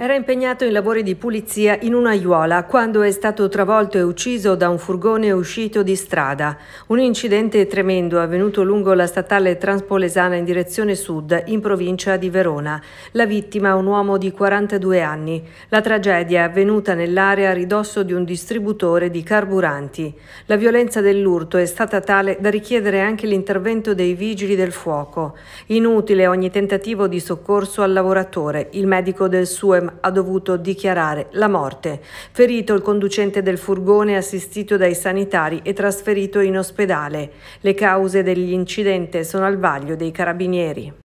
Era impegnato in lavori di pulizia in una aiuola quando è stato travolto e ucciso da un furgone uscito di strada. Un incidente tremendo avvenuto lungo la statale Transpolesana in direzione sud, in provincia di Verona. La vittima è un uomo di 42 anni. La tragedia è avvenuta nell'area a ridosso di un distributore di carburanti. La violenza dell'urto è stata tale da richiedere anche l'intervento dei vigili del fuoco. Inutile ogni tentativo di soccorso al lavoratore. Il medico del suo ha dovuto dichiarare la morte. Ferito il conducente del furgone assistito dai sanitari e trasferito in ospedale. Le cause dell'incidente sono al vaglio dei carabinieri.